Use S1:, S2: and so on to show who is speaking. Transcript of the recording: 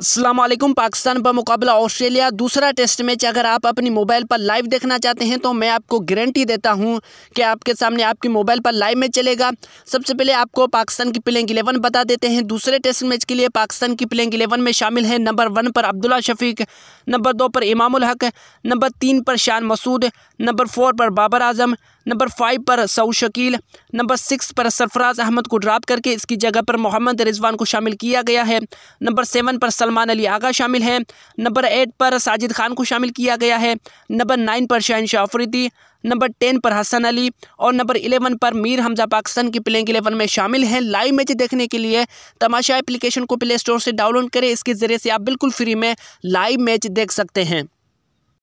S1: असलम पाकिस्तान पर मुकाबला ऑस्ट्रेलिया दूसरा टेस्ट मैच अगर आप अपनी मोबाइल पर लाइव देखना चाहते हैं तो मैं आपको गारंटी देता हूं कि आपके सामने आपकी मोबाइल पर लाइव मैच चलेगा सबसे पहले आपको पाकिस्तान की प्लेइंग इलेवन बता देते हैं दूसरे टेस्ट मैच के लिए पाकिस्तान की प्लेइंग इलेवन में शामिल है नंबर वन पर अब्दुल्ला शफीक नंबर दो पर इमामुल हक नंबर तीन पर शान मसूद नंबर फोर पर बाबर आजम नंबर फाइव पर सऊ शकील नंबर सिक्स पर सरफराज अहमद को ड्राप करके इसकी जगह पर मोहम्मद रिजवान को शामिल किया गया है नंबर सेवन पर सलमान अली आगा शामिल हैं नंबर एट पर साजिद खान को शामिल किया गया है नंबर नाइन पर शाहन शाहरीदी नंबर टेन पर हसन अली और नंबर इलेवन पर मीर हमजा पाकिस्तान की प्लेइंग इलेवन में शामिल हैं लाइव मैच देखने के लिए तमाशा एप्लीकेशन को प्ले स्टोर से डाउनलोड करें इसके ज़रिए से आप बिल्कुल फ्री में लाइव मैच देख सकते हैं